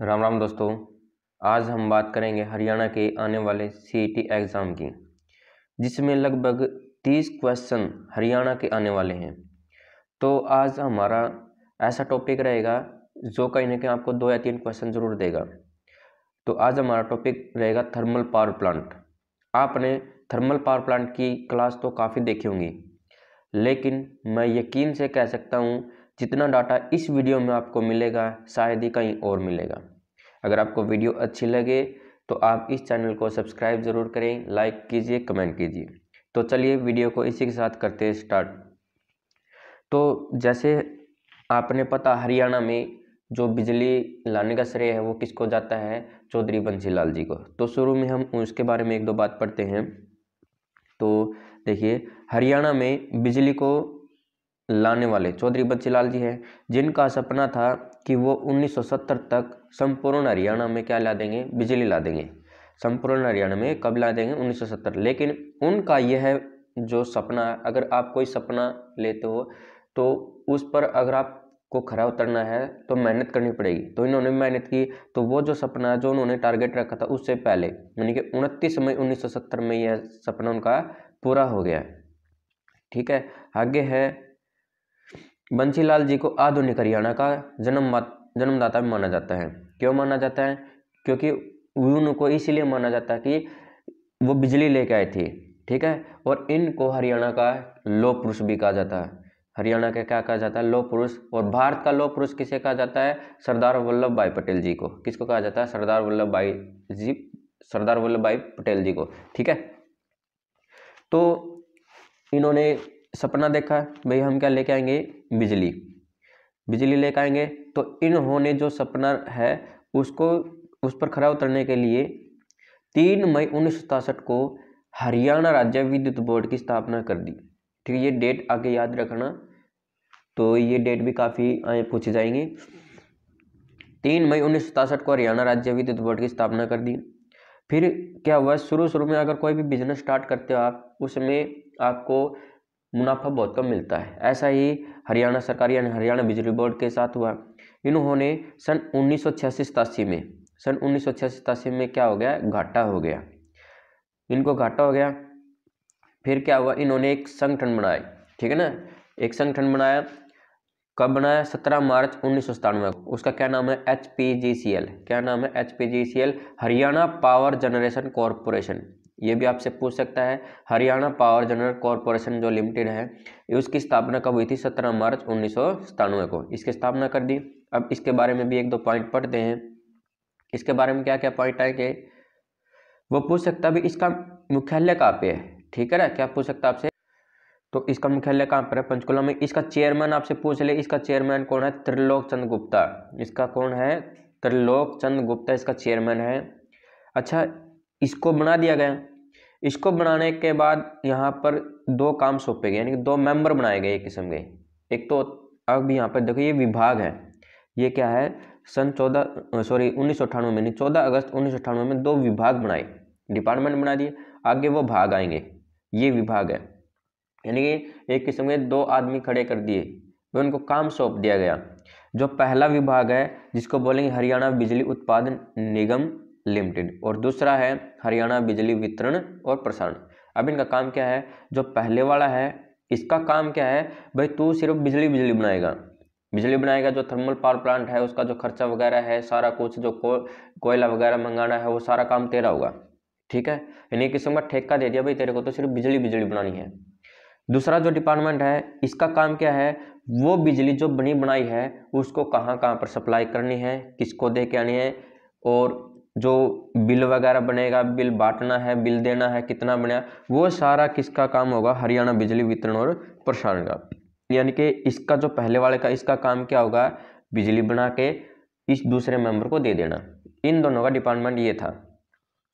राम राम दोस्तों आज हम बात करेंगे हरियाणा के आने वाले सी एग्ज़ाम e की जिसमें लगभग तीस क्वेश्चन हरियाणा के आने वाले हैं तो आज हमारा ऐसा टॉपिक रहेगा जो कहीं ना कहीं आपको दो या तीन क्वेश्चन ज़रूर देगा तो आज हमारा टॉपिक रहेगा थर्मल पावर प्लांट आपने थर्मल पावर प्लांट की क्लास तो काफ़ी देखी होंगी लेकिन मैं यकीन से कह सकता हूँ जितना डाटा इस वीडियो में आपको मिलेगा शायद ही कहीं और मिलेगा अगर आपको वीडियो अच्छी लगे तो आप इस चैनल को सब्सक्राइब ज़रूर करें लाइक कीजिए कमेंट कीजिए तो चलिए वीडियो को इसी के साथ करते हैं स्टार्ट तो जैसे आपने पता हरियाणा में जो बिजली लाने का श्रेय है वो किसको जाता है चौधरी बंसी लाल जी को तो शुरू में हम उसके बारे में एक दो बात पढ़ते हैं तो देखिए हरियाणा में बिजली को लाने वाले चौधरी बंसीलाल जी हैं जिनका सपना था कि वो 1970 तक संपूर्ण हरियाणा में क्या ला देंगे बिजली ला देंगे संपूर्ण हरियाणा में कब ला देंगे 1970 लेकिन उनका यह जो सपना अगर आप कोई सपना लेते हो तो उस पर अगर आप को खरा उतरना है तो मेहनत करनी पड़ेगी तो इन्होंने मेहनत की तो वो जो सपना जो उन्होंने टारगेट रखा था उससे पहले यानी कि उनतीस मई 1970 में यह सपना उनका पूरा हो गया है ठीक है आगे है बंसीलाल जी को आधुनिक हरियाणा का जन्म जन्मदाता भी माना जाता है क्यों माना जाता है क्योंकि उनको इसीलिए माना जाता है कि वो बिजली लेके आए थे ठीक है और इनको हरियाणा का लोह पुरुष भी कहा जाता है हरियाणा का क्या कहा जाता है लोह पुरुष और भारत का लोह पुरुष किसे कहा जाता है सरदार वल्लभ भाई पटेल जी को किसको कहा जाता है सरदार वल्लभ भाई जी सरदार वल्लभ भाई पटेल जी को ठीक है तो इन्होंने सपना देखा भाई हम क्या लेके आएंगे बिजली बिजली लेके आएंगे तो इन्होंने जो सपना है उसको उस पर खरा उतरने के लिए तीन मई उन्नीस को हरियाणा राज्य विद्युत बोर्ड की स्थापना कर दी ठीक है ये डेट आगे याद रखना तो ये डेट भी काफ़ी पूछी जाएंगी तीन मई उन्नीस को हरियाणा राज्य विद्युत बोर्ड की स्थापना कर दी फिर क्या हुआ शुरू शुरू में अगर कोई भी बिजनेस स्टार्ट करते हो आप उसमें आपको मुनाफा बहुत कम मिलता है ऐसा ही हरियाणा सरकार यानी हरियाणा बिजली बोर्ड के साथ हुआ इन्होंने सन उन्नीस सौ में सन उन्नीस सौ में क्या हो गया घाटा हो गया इनको घाटा हो गया फिर क्या हुआ इन्होंने एक संगठन बनाया ठीक है ना एक संगठन बनाया कब बनाया सत्रह मार्च उन्नीस सौ उसका क्या नाम है एच क्या नाम है H Haryana power generation corporation ये भी आपसे पूछ सकता है हरियाणा पावर जनरल कॉरपोरेशन जो लिमिटेड है उसकी स्थापना कब हुई थी सत्रह मार्च उन्नीस को इसकी स्थापना कर दी अब इसके बारे में भी एक दो पॉइंट पढ़ते हैं इसके बारे में क्या क्या पॉइंट आएंगे वो पूछ सकता है इसका मुख्यालय कहाँ पे है ठीक है ना क्या पूछ सकता आपसे तो इसका मुख्यालय कहाँ पर है पंचकुला में इसका चेयरमैन आपसे पूछ ले इसका चेयरमैन कौन है त्रिलोक चंद गुप्ता इसका कौन है त्रिलोक चंद गुप्ता इसका चेयरमैन है अच्छा इसको बना दिया गया इसको बनाने के बाद यहाँ पर दो काम सौंपे गए यानी कि दो मेंबर बनाए गए एक किस्म के एक तो अब यहाँ पर देखो ये विभाग है ये क्या है सन चौदह सॉरी उन्नीस सौ में नहीं चौदह अगस्त उन्नीस में दो विभाग बनाए डिपार्टमेंट बना दिए आगे वो भाग आएंगे ये विभाग है यानी कि एक किस्म के दो आदमी खड़े कर दिए वे उनको काम सौंप दिया गया जो पहला विभाग है जिसको बोलेंगे हरियाणा बिजली उत्पादन निगम लिमिटेड और दूसरा है हरियाणा बिजली वितरण और प्रसारण अब इनका काम क्या है जो पहले वाला है इसका काम क्या है भाई तू सिर्फ बिजली बिजली बनाएगा बिजली बनाएगा जो थर्मल पावर प्लांट है उसका जो खर्चा वगैरह है सारा कुछ जो को, कोयला वगैरह मंगाना है वो सारा काम तेरा होगा ठीक है इन्हीं किस्म का ठेका दे दिया भाई तेरे को तो सिर्फ बिजली बिजली बनानी है दूसरा जो डिपार्टमेंट है इसका काम क्या है वो बिजली जो बनी बनाई है उसको कहाँ कहाँ पर सप्लाई करनी है किसको दे के आनी है और जो बिल वगैरह बनेगा बिल बांटना है बिल देना है कितना बनेगा वो सारा किसका काम होगा हरियाणा बिजली वितरण और प्रसारण का यानी कि इसका जो पहले वाले का इसका काम क्या होगा बिजली बना के इस दूसरे मेंबर को दे देना इन दोनों का डिपार्टमेंट ये था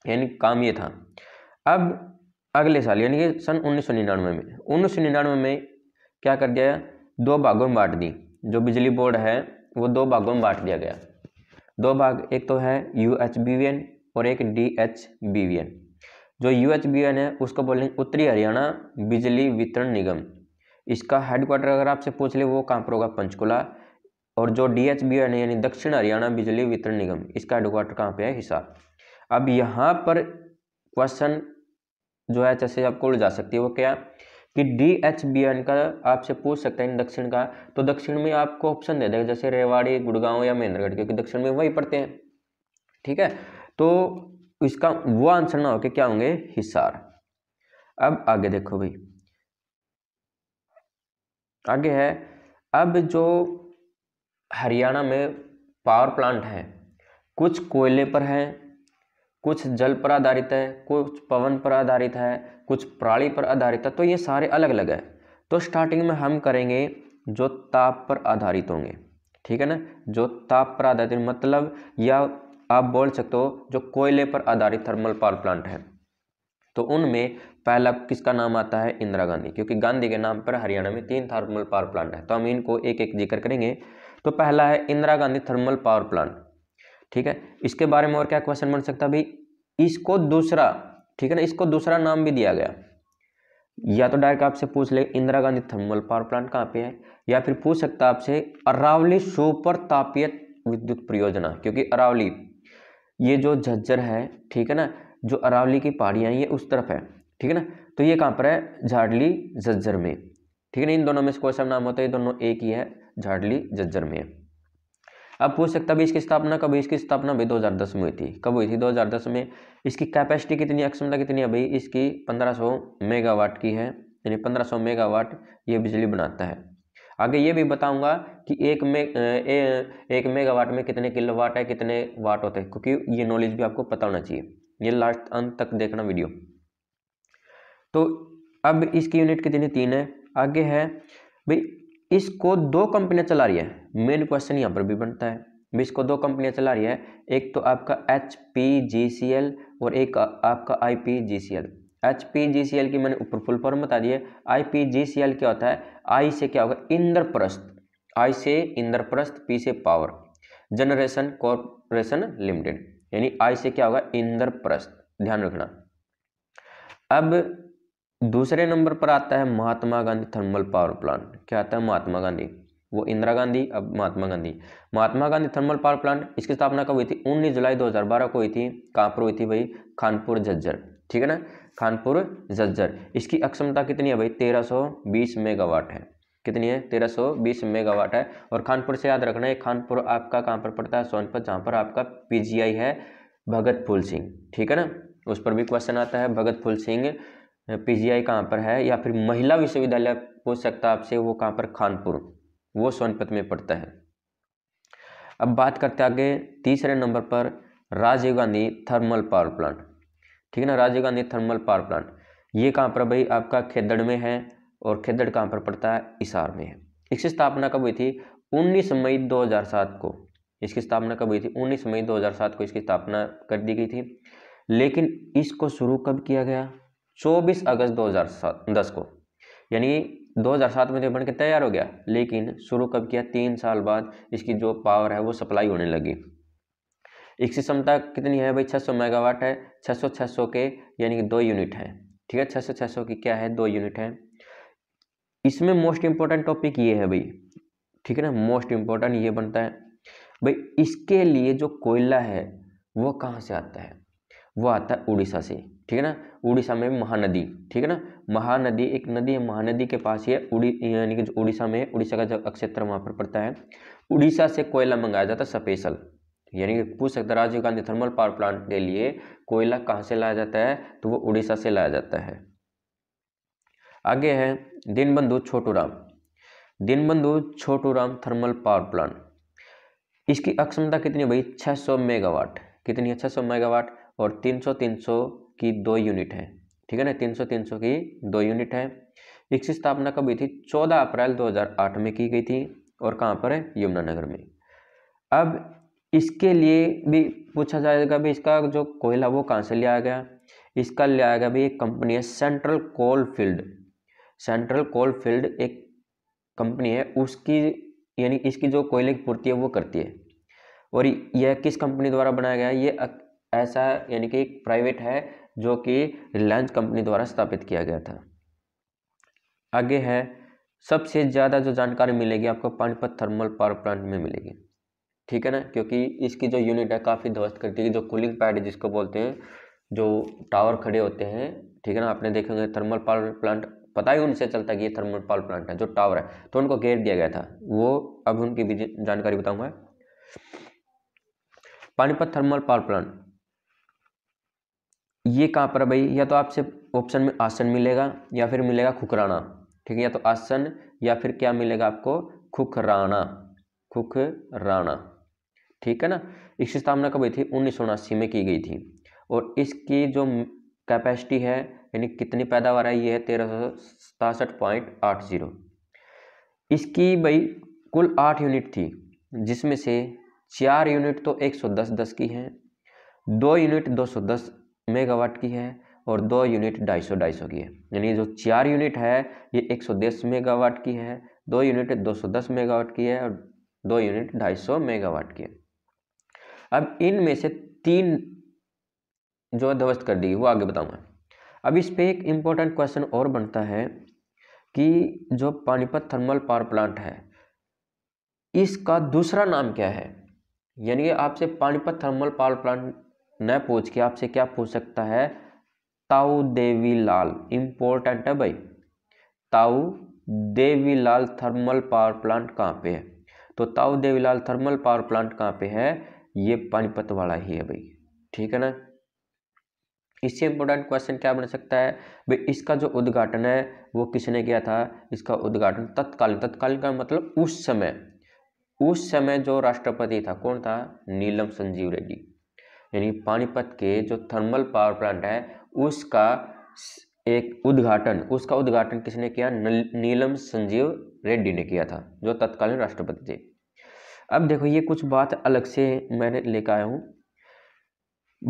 यानी काम ये था अब अगले साल यानी कि सन उन्नीस सौ निन्यानवे में उन्नीस सौ निन्यानवे में क्या कर दिया दो भागों में बांट दी जो बिजली बोर्ड है वो दो भागों में बांट दिया गया दो भाग एक तो है U H B V N और एक D H B V N जो यू एच बी एन है उसको बोलेंगे उत्तरी हरियाणा बिजली वितरण निगम इसका हेडक्वार्टर अगर आपसे पूछ ले वो कहाँ पर होगा पंचकुला और जो डी एच बी एन यानी दक्षिण हरियाणा बिजली वितरण निगम इसका हेडक्वार्टर कहाँ पे है हिसार अब यहाँ पर क्वेश्चन जो है जैसे आपको उड़ जा सकती है वो क्या कि डी एच बी एन का आपसे पूछ सकते हैं दक्षिण का तो दक्षिण में आपको ऑप्शन दे देगा जैसे रेवाड़ी गुड़गांव या महेंद्रगढ़ क्योंकि दक्षिण में वही पढ़ते हैं ठीक है तो इसका वो आंसर ना होके क्या होंगे हिसार अब आगे देखो भाई आगे है अब जो हरियाणा में पावर प्लांट है कुछ कोयले पर हैं कुछ जल पर आधारित है कुछ पवन पर आधारित है कुछ प्राणी पर आधारित है तो ये सारे अलग अलग है तो स्टार्टिंग में हम करेंगे जो ताप पर आधारित होंगे ठीक है ना जो ताप पर आधारित मतलब या आप बोल सकते हो जो कोयले पर आधारित थर्मल पावर प्लांट है तो उनमें पहला किसका नाम आता है इंदिरा गांधी क्योंकि गांधी के नाम पर हरियाणा में तीन थर्मल पावर प्लांट है तो हम इनको एक एक जिक्र करेंगे तो पहला है Indira Gandhi thermal power plant ठीक है इसके बारे में और क्या क्वेश्चन बन सकता है भाई इसको दूसरा ठीक है ना इसको दूसरा नाम भी दिया गया या तो डायरेक्ट आपसे पूछ ले Indira Gandhi thermal power plant कहाँ पे है या फिर पूछ सकता है आपसे अरावली सुपर तापीय विद्युत परियोजना क्योंकि अरावली ये जो झज्जर है ठीक है ना जो अरावली की पहाड़ियाँ ये उस तरफ है ठीक है ना तो ये कहाँ पर है झाडली झज्जर में ठीक है ना इन दोनों में से कोई सब नाम होता है ये दोनों एक ही है झाडली झज्जर में अब पूछ सकता भी इसकी स्थापना कब इसकी स्थापना भी 2010 में हुई थी कब हुई थी 2010 में इसकी कैपेसिटी कितनी अक्षमता कितनी है भाई इसकी 1500 मेगावाट की है यानी 1500 मेगावाट ये बिजली बनाता है आगे ये भी बताऊंगा कि एक में ए, एक मेगावाट में कितने वाट है कितने वाट होते हैं क्योंकि ये नॉलेज भी आपको पता होना चाहिए ये लास्ट अंत तक देखना वीडियो तो अब इसकी यूनिट कितनी तीन है आगे है भाई इसको दो कंपनियां चला रही है मेन क्वेश्चन यहाँ पर भी बनता है बिस्को दो कंपनियाँ चला रही है एक तो आपका H P G C L और एक आपका I P G C L H P G C L की मैंने ऊपर फुल फॉर्म बता दिए आई पी जी सी एल क्या होता है आई से क्या होगा इंद्रप्रस्थ आई से इंद्रप्रस्थ पी से पावर जनरेशन कॉरपोरेशन लिमिटेड यानी आई से क्या होगा इंद्रप्रस्थ ध्यान रखना अब दूसरे नंबर पर आता है Mahatma Gandhi thermal power plant क्या आता है महात्मा गांधी वो इंदिरा गांधी अब Mahatma Gandhi Mahatma Gandhi thermal power plant इसकी स्थापना कब हुई थी उन्नीस जुलाई 2012 को हुई थी कहाँ पर हुई थी भाई खानपुर झज्जर ठीक है ना खानपुर झज्जर इसकी अक्षमता कितनी है भाई 1320 मेगावाट है कितनी है 1320 मेगावाट है और खानपुर से याद रखना है खानपुर आपका कहाँ पर पड़ता है सोनपत जहाँ पर आपका पी है भगत फूल सिंह ठीक है ना उस पर भी क्वेश्चन आता है भगत फूल सिंह पी कहाँ पर है या फिर महिला विश्वविद्यालय पूछ सकता है आपसे वो कहाँ पर खानपुर वो सोनपत में पड़ता है अब बात करते आगे तीसरे नंबर पर Rajiv Gandhi thermal power plant ठीक है ना Rajiv Gandhi thermal power plant ये कहाँ पर भाई आपका खेदड़ में है और खेदड़ कहाँ पर पड़ता है इसार में है इसकी स्थापना कब हुई थी 19 मई 2007 को इसकी स्थापना कब हुई थी 19 मई 2007 को इसकी स्थापना कर दी गई थी लेकिन इसको शुरू कब किया गया 24 अगस्त 2010 को यानी 2007 में ये बन के तैयार हो गया लेकिन शुरू कब किया तीन साल बाद इसकी जो पावर है वो सप्लाई होने लगी इसकी क्षमता कितनी है भाई 600 मेगावाट है 600 600 के यानी कि दो यूनिट है ठीक है 600 600 की क्या है दो यूनिट है इसमें मोस्ट इम्पोर्टेंट टॉपिक ये है भाई ठीक है ना मोस्ट इम्पोर्टेंट ये बनता है भाई इसके लिए जो कोयला है वो कहाँ से आता है वो आता है उड़ीसा से ठीक है ना उड़ीसा में महानदी ठीक है ना महानदी एक नदी है महानदी के पास ही है उड़ी यानी कि उड़ीसा में उड़ीसा का जो क्षेत्र वहाँ पर पड़ता है उड़ीसा से कोयला मंगाया जाता है स्पेशल यानी कि पूछ सकता Rajiv Gandhi thermal power plant के लिए कोयला कहाँ से लाया जाता है तो वो उड़ीसा से लाया जाता है आगे है Deenbandhu Chhotu Ram Deenbandhu Chhotu Ram thermal power plant इसकी अक्षमता कितनी भाई 600 मेगावाट कितनी है 600 मेगावाट और 300 300 की दो यूनिट है ठीक है ना 300 300 की दो यूनिट है इसकी स्थापना कब हुई थी 14 अप्रैल 2008 में की गई थी और कहाँ पर है यमुनानगर में अब इसके लिए भी पूछा जाएगा भी इसका जो कोयला वो कहाँ से लिया गया इसका लिया गया भी एक कंपनी है central coal field central coal field एक कंपनी है उसकी यानी इसकी जो कोयले की पूर्ति है वो करती है और यह किस कंपनी द्वारा बनाया गया है ये ऐसा यानी कि एक प्राइवेट है जो कि रिलायंस कंपनी द्वारा स्थापित किया गया था आगे है सबसे ज़्यादा जो जानकारी मिलेगी आपको पानीपत थर्मल पावर प्लांट में मिलेगी ठीक है ना क्योंकि इसकी जो यूनिट है काफ़ी ध्वस्त करती है जो कूलिंग पैड जिसको बोलते हैं जो टावर खड़े होते हैं ठीक है ना आपने देखे होंगे थर्मल पावर प्लांट पता ही उनसे चलता है कि ये थर्मल पावर प्लांट है जो टावर है तो उनको घेर दिया गया था वो अब उनकी जानकारी बताऊंगा पानीपत थर्मल पावर प्लांट ये कहाँ पर भाई या तो आपसे ऑप्शन में आसन मिलेगा या फिर मिलेगा खुकराना ठीक है या तो आसन या फिर क्या मिलेगा आपको खुखराना खुखराना ठीक है ना इसकी स्थापना कब हुई थी उन्नीस में की गई थी और इसकी जो कैपेसिटी है यानी कितनी पैदावार है ये है तेरह इसकी भाई कुल आठ यूनिट थी जिसमें से चार यूनिट तो 110 10 की है दो यूनिट 210 मेगावाट की है और दो यूनिट ढाई सौ ढाई सौ की है यानी जो चार यूनिट है ये एक सौ दस मेगावाट की है दो यूनिट दो सौ दस मेगावाट की है और दो यूनिट ढाई सौ मेगावाट की है अब इनमें से तीन जो ध्वस्त कर दी वो आगे बताऊंगा अब इस पर एक इम्पोर्टेंट क्वेश्चन और बनता है कि जो पानीपत थर्मल पावर प्लांट है इसका दूसरा नाम क्या है यानी आपसे पानीपत थर्मल पावर प्लांट न पूछ के आपसे क्या पूछ सकता है ताऊ देवी लाल इम्पोर्टेंट है भाई Tau Devi Lal thermal power plant कहाँ पे है तो Tau Devi Lal thermal power plant कहाँ पे है ये पानीपत वाला ही है भाई ठीक है ना इससे इम्पोर्टेंट क्वेश्चन क्या बन सकता है भाई इसका जो उद्घाटन है वो किसने किया था इसका उद्घाटन तत्कालीन तत्कालीन का मतलब उस समय उस समय जो राष्ट्रपति था कौन था नीलम संजीव रेड्डी यानी पानीपत के जो थर्मल पावर प्लांट है उसका एक उद्घाटन उसका उद्घाटन किसने किया नीलम संजीव रेड्डी ने किया था जो तत्कालीन राष्ट्रपति थे अब देखो ये कुछ बात अलग से मैंने लेकर आया हूँ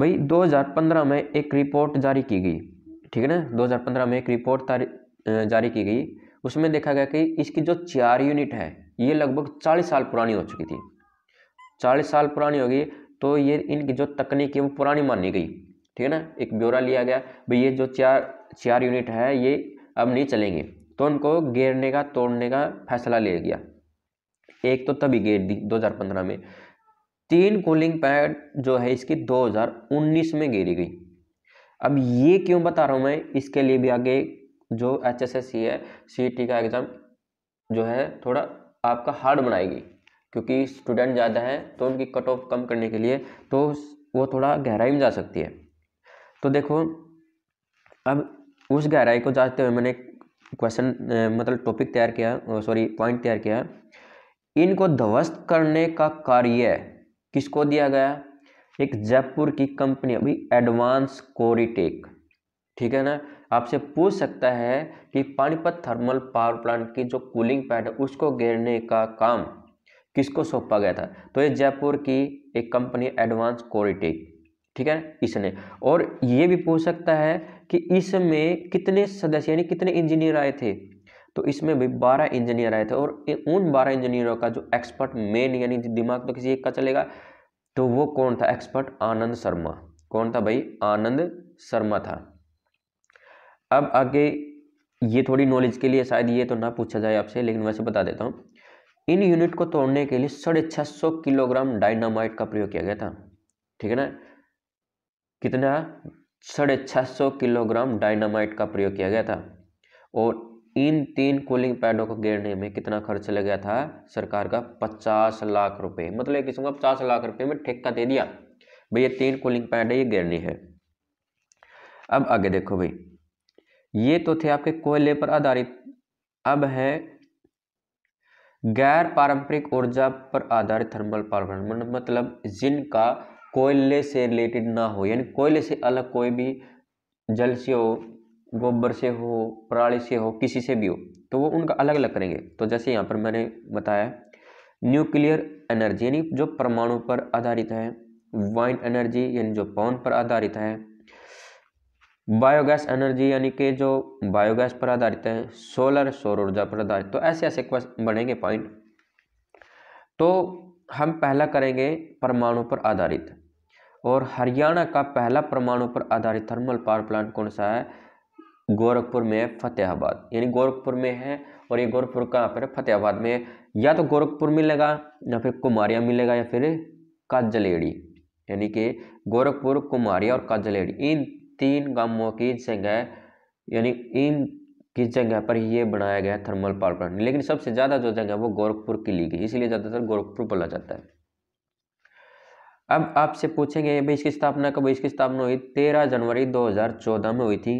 भाई 2015 में एक रिपोर्ट जारी की गई ठीक है ना 2015 में एक रिपोर्ट जारी की गई उसमें देखा गया कि इसकी जो चार यूनिट है ये लगभग 40 साल पुरानी हो चुकी थी 40 साल पुरानी होगी तो ये इनकी जो तकनीक है वो पुरानी मानी गई ठीक है ना एक ब्यौरा लिया गया भाई ये जो चार चार यूनिट है ये अब नहीं चलेंगे तो उनको घेरने का तोड़ने का फैसला लिया गया एक तो तभी गेट दी 2015 में तीन कूलिंग पैड जो है इसकी 2019 में गिरी गई अब ये क्यों बता रहा हूँ मैं इसके लिए भी आगे जो एच एस एस सी है सी टी का एग्ज़ाम जो है थोड़ा आपका हार्ड बनाएगी क्योंकि स्टूडेंट ज़्यादा हैं तो उनकी कट ऑफ कम करने के लिए तो वो थोड़ा गहराई में जा सकती है तो देखो अब उस गहराई को जाते हुए मैंने क्वेश्चन मतलब टॉपिक तैयार किया सॉरी पॉइंट तैयार किया इनको ध्वस्त करने का कार्य किसको दिया गया एक जयपुर की कंपनी अभी एडवांस कोरिटेक ठीक है ना आपसे पूछ सकता है कि पानीपत थर्मल पावर प्लांट की जो कूलिंग पैड है उसको घेरने का काम किसको सौंपा गया था तो ये जयपुर की एक कंपनी एडवांस कोरिटेक ठीक है इसने और ये भी पूछ सकता है कि इसमें कितने सदस्य यानी कितने इंजीनियर आए थे तो इसमें भी बारह इंजीनियर आए थे और उन बारह इंजीनियरों का जो एक्सपर्ट मेन यानी दिमाग तो किसी एक का चलेगा तो वो कौन था एक्सपर्ट आनंद शर्मा कौन था भाई आनंद शर्मा था अब आगे ये थोड़ी नॉलेज के लिए शायद ये तो ना पूछा जाए आपसे लेकिन वैसे बता देता हूँ इन यूनिट को तोड़ने के लिए साढ़े छह सौ किलोग्राम डायनामाइट का प्रयोग किया गया था ठीक है ना कितना साढ़े छह सौ किलोग्राम डायनामाइट का प्रयोग किया गया था और इन तीन कूलिंग पैडों को गिरने में कितना खर्च लग गया था सरकार का पचास लाख रुपए मतलब एक किस्म का पचास लाख रुपए में ठेका दे दिया भाई ये तीन कूलिंग पैड है ये गेरने है अब आगे देखो भाई ये तो थे आपके कोयले पर आधारित अब है गैर पारंपरिक ऊर्जा पर आधारित थर्मल मतलब- पावर मतलब जिनका कोयले से रिलेटेड ना हो यानी कोयले से अलग कोई भी जल से हो गोबर से हो पराली से हो किसी से भी हो तो वो उनका अलग अलग करेंगे तो जैसे यहाँ पर मैंने बताया न्यूक्लियर एनर्जी यानी जो परमाणु पर आधारित है वाइन एनर्जी यानी जो पवन पर आधारित है बायोगैस एनर्जी यानी कि जो बायोगैस पर आधारित है सोलर सौर ऊर्जा पर आधारित तो ऐसे ऐसे क्वेश्चन बनेंगे पॉइंट तो हम पहला करेंगे परमाणु पर आधारित और हरियाणा का पहला परमाणु पर आधारित थर्मल पावर प्लांट कौन सा है गोरखपुर में है फतेहाबाद यानी गोरखपुर में है और ये गोरखपुर कहाँ पर फतेहाबाद में या तो गोरखपुर मिलेगा या फिर कुमारिया मिलेगा या फिर काजलेड़ी यानी कि गोरखपुर कुमारिया और काजलेड़ी इन तीन गांवों की जगह यानी इन की जगह पर ये बनाया गया थर्मल पावर प्लांट लेकिन सबसे ज़्यादा जो जगह वो गोरखपुर की ली गई इसलिए ज़्यादातर गोरखपुर बोला जाता है अब आपसे पूछेंगे भाई इसकी स्थापना कब इसकी स्थापना हुई तेरह जनवरी 2014 में हुई थी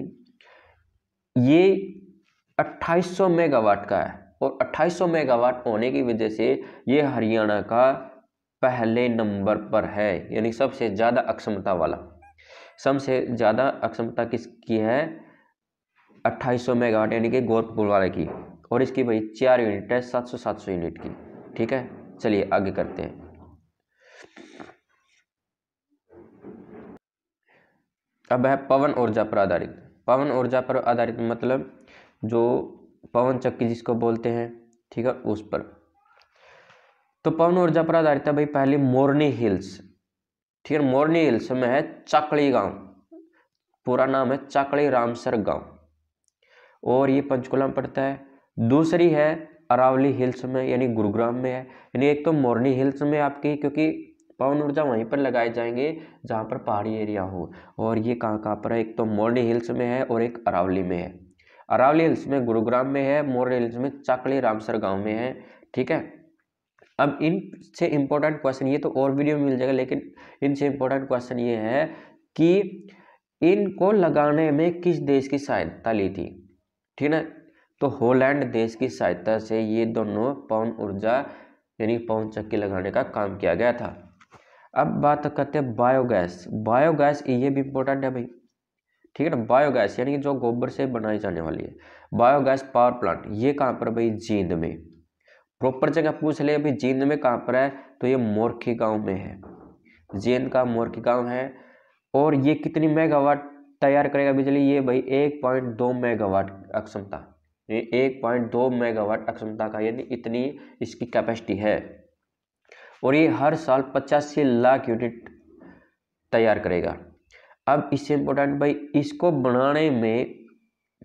ये 2800 मेगावाट का है और 2800 मेगावाट होने की वजह से ये हरियाणा का पहले नंबर पर है यानी सबसे ज़्यादा अक्षमता वाला सम से ज़्यादा अक्षमता किसकी है अट्ठाईस सौ मेगावाट यानी कि गोरखपुर वाले की और इसकी भाई चार यूनिट है सात सौ सात सौ यूनिट की ठीक है चलिए आगे करते हैं अब है पवन ऊर्जा पर आधारित पवन ऊर्जा पर आधारित मतलब जो पवन चक्की जिसको बोलते हैं ठीक है उस पर तो पवन ऊर्जा पर आधारित है भाई पहले मोरनी हिल्स ठीक है मोरनी हिल्स में है चाकड़ी गांव पूरा नाम है चाकड़ी रामसर गांव और ये पंचकुला में पड़ता है दूसरी है अरावली हिल्स में यानी गुरुग्राम में है यानी एक तो मोरनी हिल्स में आपकी क्योंकि पवन ऊर्जा वहीं पर लगाए जाएंगे जहाँ पर पहाड़ी एरिया हो और ये कहाँ कहाँ पर है एक तो मोरनी हिल्स में है और एक अरावली में है अरावली हिल्स में गुरुग्राम में है मोरनी हिल्स में चाकड़ी रामसर गाँव में है ठीक है अब इन से इम्पोर्टेंट क्वेश्चन ये तो और वीडियो में मिल जाएगा लेकिन इनसे इम्पोर्टेंट क्वेश्चन ये है कि इनको लगाने में किस देश की सहायता ली थी ठीक ना तो होलैंड देश की सहायता से ये दोनों पवन ऊर्जा यानी पवन चक्की लगाने का काम किया गया था अब बात करते हैं बायोगैस बायोगैस ये भी इम्पोर्टेंट है भाई ठीक है ना बायोगैस यानी कि जो गोबर से बनाई जाने वाली है बायोगैस पावर प्लांट ये कहाँ पर भाई जींद में प्रॉपर जगह पूछ ले अभी जींद में कहाँ पर है तो ये मोरखी गांव में है जींद का मोरखी गांव है और ये कितनी मेगावाट तैयार करेगा बिजली ये भाई एक पॉइंट दो मेगावाट अक्षमता ये एक पॉइंट दो मेगावाट अक्षमता का यानी इतनी इसकी कैपेसिटी है और ये हर साल पचासी लाख यूनिट तैयार करेगा अब इससे इम्पोर्टेंट भाई इसको बनाने में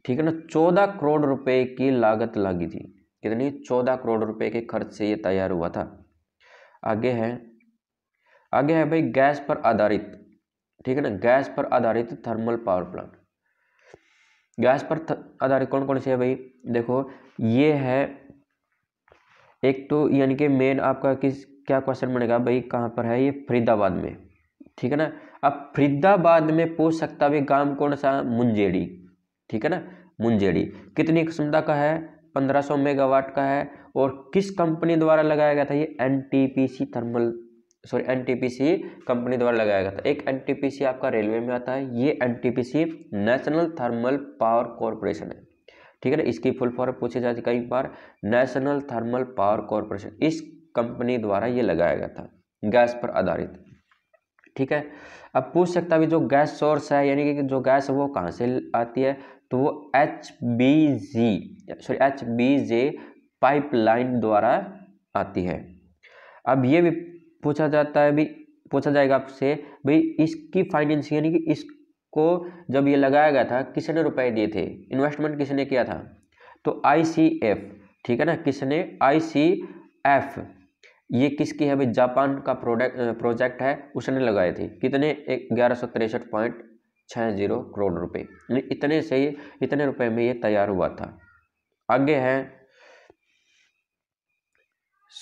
ठीक है ना चौदह करोड़ रुपए की लागत लगी थी कितनी चौदह करोड़ रुपए के खर्च से ये तैयार हुआ था आगे है आगे है भाई गैस पर आधारित ठीक है ना गैस पर आधारित थर्मल पावर प्लांट गैस पर आधारित कौन कौन से है भाई देखो ये है एक तो यानी कि मेन आपका किस क्या क्वेश्चन बनेगा भाई कहाँ पर है ये फरीदाबाद में ठीक है ना अब फरीदाबाद में पूछ सकता भी गांव कौन सा मुंजेड़ी ठीक है ना मुंजेड़ी कितनी क्षमता का है 1500 मेगावाट का है और किस कंपनी द्वारा लगाया गया था ये NTPC thermal sorry NTPC company द्वारा लगाया गया था एक एनटीपीसी आपका रेलवे में आता है ये NTPC national thermal power corporation है ठीक है ना इसकी फुल फॉर्म पूछे जाती कई बार नेशनल थर्मल पावर कॉरपोरेशन इस कंपनी द्वारा ये लगाया गया था गैस पर आधारित ठीक है अब पूछ सकता है जो गैस सोर्स है यानी कि जो गैस है वो कहाँ से आती है तो वो H B G sorry H B J pipeline द्वारा आती है अब ये भी पूछा जाता है भी पूछा जाएगा आपसे भाई इसकी फाइनेंस यानी कि इसको जब ये लगाया गया था किसने रुपए दिए थे इन्वेस्टमेंट किसने किया था तो आई सी एफ ठीक है ना किसने आई सी एफ ये किसकी है भाई जापान का प्रोडक्ट प्रोजेक्ट है उसने लगाए थे कितने ग्यारह सौ तिरसठ पॉइंट छः जीरो करोड़ रुपए इतने से ही इतने रुपए में ये तैयार हुआ था आगे है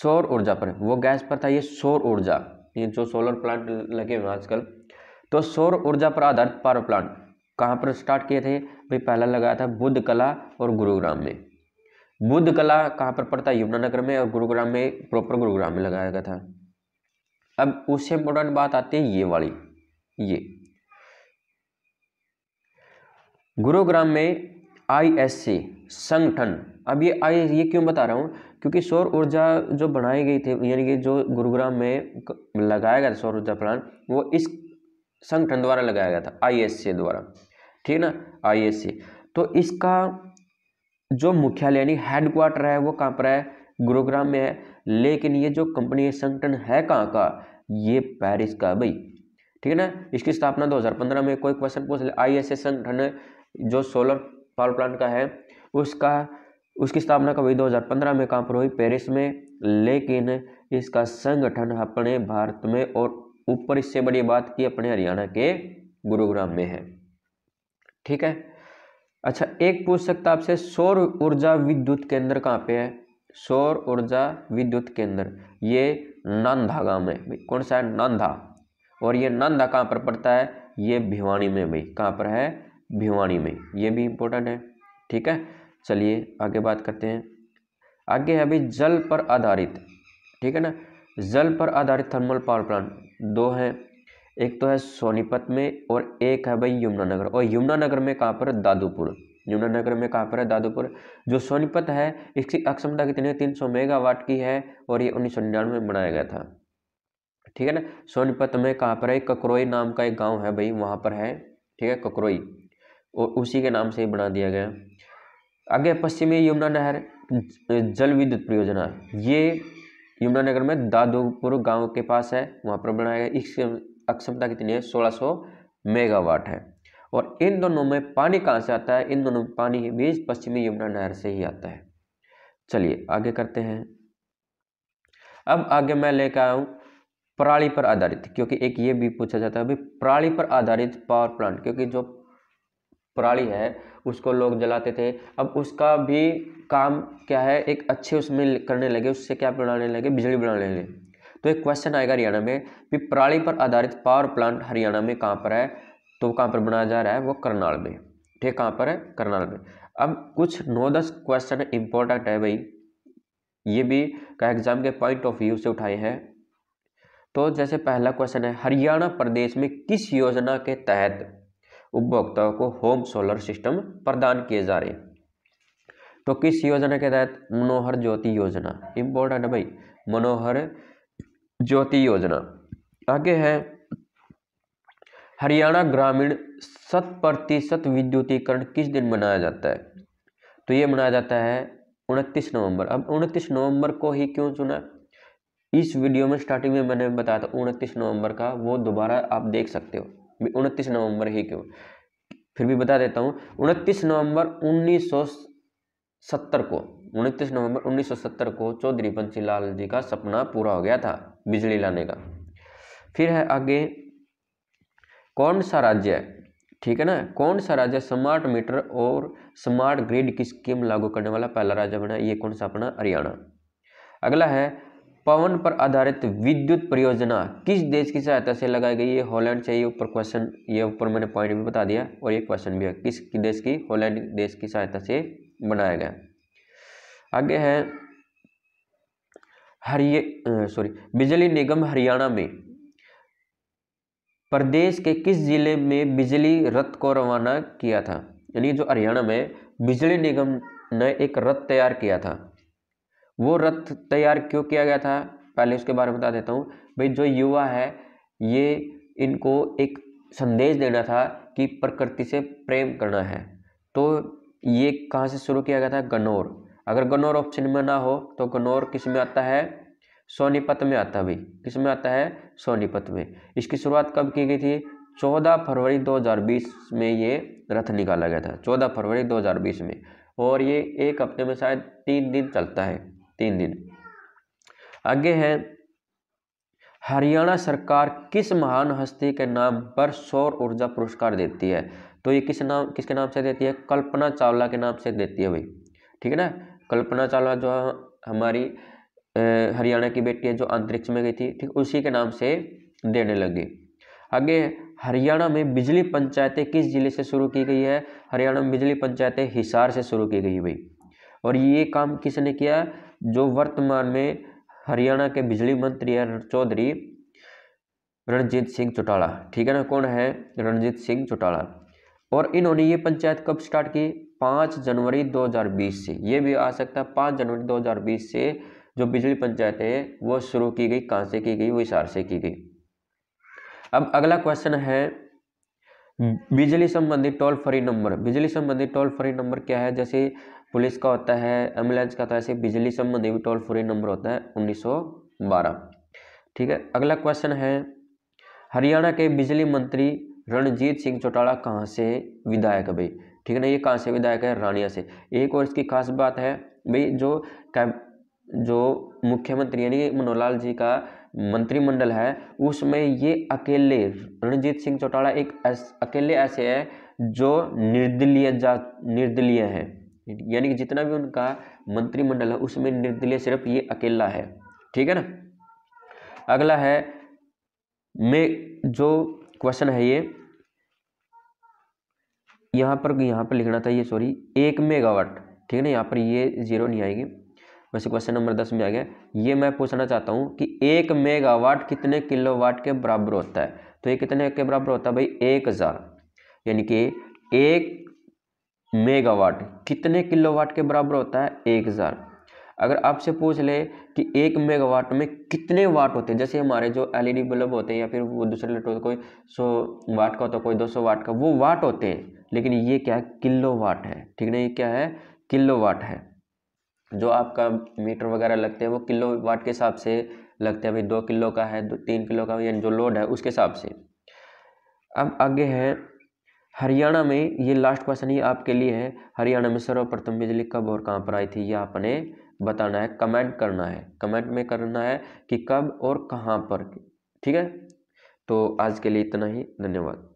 सौर ऊर्जा पर वो गैस पर था ये सौर ऊर्जा ये जो सोलर प्लांट लगे हुए आजकल तो सौर ऊर्जा पर आधारित पावर प्लांट कहाँ पर स्टार्ट किए थे भाई पहला लगाया था बुद्ध कला और गुरुग्राम में बुद्ध कला कहाँ पर पड़ता है यमुनानगर में और गुरुग्राम में प्रॉपर गुरुग्राम में लगाया गया था अब उससे इम्पोर्टेंट बात आती है ये वाली ये गुरुग्राम में आईएससी संगठन अब ये आई ये क्यों बता रहा हूँ क्योंकि सौर ऊर्जा जो बनाई गई थी यानी कि जो गुरुग्राम में लगाया गया था सौर ऊर्जा प्लांट वो इस संगठन द्वारा लगाया गया था आईएससी द्वारा ठीक ना आईएससी तो इसका जो मुख्यालय यानी हेडक्वार्टर है वो कहाँ पर है गुरुग्राम में है लेकिन ये जो कंपनी संगठन है कहाँ का ये पेरिस का भाई ठीक है ना इसकी स्थापना 2015 में कोई क्वेश्चन पूछ ले आई एस संगठन जो सोलर पावर प्लांट का है उसका उसकी स्थापना कभी हुई 2015 में कहाँ पर हुई पेरिस में लेकिन इसका संगठन अपने भारत में और ऊपर इससे बड़ी बात की अपने हरियाणा के गुरुग्राम में है ठीक है अच्छा एक पूछ सकता आपसे सौर ऊर्जा विद्युत केंद्र कहाँ पे है सौर ऊर्जा विद्युत केंद्र ये नंदा गांव में कौन सा है नंदा और ये नंदा कहाँ पर पड़ता है ये भिवानी में भाई कहाँ पर है भिवाणी में ये भी इम्पोर्टेंट है ठीक है चलिए आगे बात करते हैं आगे है अभी जल पर आधारित ठीक है ना जल पर आधारित थर्मल पावर प्लांट दो हैं एक तो है सोनीपत में और एक है भाई यमुनानगर और यमुनानगर में कहाँ पर दादूपुर यमुनानगर में कहाँ पर है दादूपुर जो सोनीपत है इसकी अक्षमता कितनी है तीन सौ मेगावाट की है और ये उन्नीस सौ निन्यानवे में बनाया गया था ठीक है ना सोनीपत में कहाँ पर है ककरोई नाम का एक गांव है भाई वहाँ पर है ठीक है ककरोई उसी के नाम से ही बना दिया गया आगे पश्चिमी यमुना नहर जल विद्युत परियोजना ये यमुनानगर में दादोपुर गांव के पास है वहाँ पर बनाया गया इस अक्षमता कितनी है 1600 मेगावाट है और इन दोनों में पानी कहाँ से आता है इन दोनों में पानी भी पश्चिमी यमुना नहर से ही आता है चलिए आगे करते हैं अब आगे मैं लेकर आया हूँ प्राणी पर आधारित क्योंकि एक ये भी पूछा जाता है अभी प्राणी पर आधारित पावर प्लांट क्योंकि जो पराली है उसको लोग जलाते थे अब उसका भी काम क्या है एक अच्छे उसमें करने लगे उससे क्या बनाने लगे बिजली बनाने लगे तो एक क्वेश्चन आएगा हरियाणा में भी पराली पर आधारित पावर प्लांट हरियाणा में कहाँ पर है तो कहाँ पर बनाया जा रहा है वो करनाल में ठीक कहाँ पर है करनाल में अब कुछ नौ दस क्वेश्चन इंपॉर्टेंट है भाई ये भी का एग्जाम के पॉइंट ऑफ व्यू से उठाए हैं तो जैसे पहला क्वेश्चन है हरियाणा प्रदेश में किस योजना के तहत उपभोक्ताओं को होम सोलर सिस्टम प्रदान किए जा रहे तो किस योजना के तहत मनोहर ज्योति योजना इम्पोर्टेंट है भाई मनोहर ज्योति योजना आगे है हरियाणा ग्रामीण शत प्रतिशत विद्युतीकरण किस दिन मनाया जाता है तो ये मनाया जाता है उनतीस नवंबर अब उनतीस नवंबर को ही क्यों चुना इस वीडियो में स्टार्टिंग में मैंने बताया था उनतीस नवंबर का वो दोबारा आप देख सकते हो उनतीस नवंबर ही क्यों फिर भी बता देता हूँ उनतीस नवंबर 1970 को उनतीस नवंबर 1970 को चौधरी पंचीलाल जी का सपना पूरा हो गया था बिजली लाने का फिर है आगे कौन सा राज्य है ठीक है ना कौन सा राज्य स्मार्ट मीटर और स्मार्ट ग्रिड की स्कीम लागू करने वाला पहला राज्य बना ये कौन सा अपना हरियाणा अगला है पवन पर आधारित विद्युत परियोजना किस देश की सहायता से लगाई गई है हॉलैंड से ये ऊपर क्वेश्चन ये ऊपर मैंने पॉइंट भी बता दिया और ये क्वेश्चन भी है किस देश की हॉलैंड देश की सहायता से बनाया गया आगे है हरिय सॉरी बिजली निगम हरियाणा में प्रदेश के किस जिले में बिजली रथ को रवाना किया था यानी जो हरियाणा में बिजली निगम ने एक रथ तैयार किया था वो रथ तैयार क्यों किया गया था पहले उसके बारे में बता देता हूँ भाई जो युवा है ये इनको एक संदेश देना था कि प्रकृति से प्रेम करना है तो ये कहाँ से शुरू किया गया था गनौर अगर गनौर ऑप्शन में ना हो तो गनौर किस में आता है सोनीपत में आता है भाई किस में आता है सोनीपत में इसकी शुरुआत कब की गई थी 14 फरवरी 2020 में ये रथ निकाला गया था 14 फरवरी 2020 में और ये एक हफ्ते में शायद तीन दिन चलता है तीन दिन आगे है हरियाणा सरकार किस महान हस्ती के नाम पर सौर ऊर्जा पुरस्कार देती है तो ये किस नाम किसके नाम से देती है कल्पना चावला के नाम से देती है भाई ठीक है ना कल्पना चावला जो हमारी हरियाणा की बेटी है जो अंतरिक्ष में गई थी ठीक उसी के नाम से देने लगी आगे हरियाणा में बिजली पंचायतें किस जिले से शुरू की गई है हरियाणा में बिजली पंचायतें हिसार से शुरू की गई भाई और ये काम किसने किया जो वर्तमान में हरियाणा के बिजली मंत्री है चौधरी रणजीत सिंह चौटाला ठीक है ना कौन है रणजीत सिंह चौटाला और इन्होंने ये पंचायत कब स्टार्ट की पाँच जनवरी 2020 से ये भी आ सकता है पाँच जनवरी 2020 से जो बिजली पंचायत है वो शुरू की गई कहाँ से की गई वो इशार से की गई अब अगला क्वेश्चन है बिजली संबंधी टोल फ्री नंबर बिजली संबंधी टोल फ्री नंबर क्या है जैसे पुलिस का होता है एम्बुलेंस का तो ऐसे बिजली संबंधी भी टोल फ्री नंबर होता है 1912 ठीक है अगला क्वेश्चन है हरियाणा के बिजली मंत्री रणजीत सिंह चौटाला कहाँ से विधायक है भाई ठीक है ना ये कहाँ से विधायक है रानिया से एक और इसकी खास बात है भाई जो कैब जो मुख्यमंत्री यानी मनोहर जी का मंत्रिमंडल है उसमें ये अकेले रणजीत सिंह चौटाला एक अकेले ऐसे है जो निर्दलीय जा निर्दलीय हैं यानी कि जितना भी उनका मंत्रिमंडल है उसमें निर्दलीय सिर्फ ये अकेला है ठीक है ना अगला है में जो क्वेश्चन है ये यहाँ पर यहाँ पर लिखना था ये सॉरी एक मेगावाट ठीक है ना यहाँ पर ये जीरो नहीं आएगी वैसे क्वेश्चन नंबर दस में आ गया ये मैं पूछना चाहता हूँ कि एक मेगावाट कितने किलोवाट के बराबर होता है तो ये कितने के बराबर होता है भाई एक हज़ार यानी कि एक मेगावाट कितने किलोवाट के बराबर होता है एक हज़ार अगर आपसे पूछ ले कि एक मेगावाट में कितने वाट होते हैं जैसे हमारे जो एलईडी बल्ब होते हैं या फिर वो दूसरे लाइट होते कोई सौ वाट का होता है कोई दो सौ वाट का वो वाट होते हैं लेकिन ये क्या है किलो वाट है ठीक है ये क्या है किलो वाट है जो आपका मीटर वगैरह लगते हैं वो किलो वाट के हिसाब से लगते हैं भाई दो किलो का है दो तीन किलो का यानी जो लोड है उसके हिसाब से अब आगे है हरियाणा में ये लास्ट क्वेश्चन ही आपके लिए है हरियाणा में सर्वप्रथम बिजली कब और कहाँ पर आई थी यह आपने बताना है कमेंट करना है कमेंट में करना है कि कब और कहाँ पर ठीक है तो आज के लिए इतना ही धन्यवाद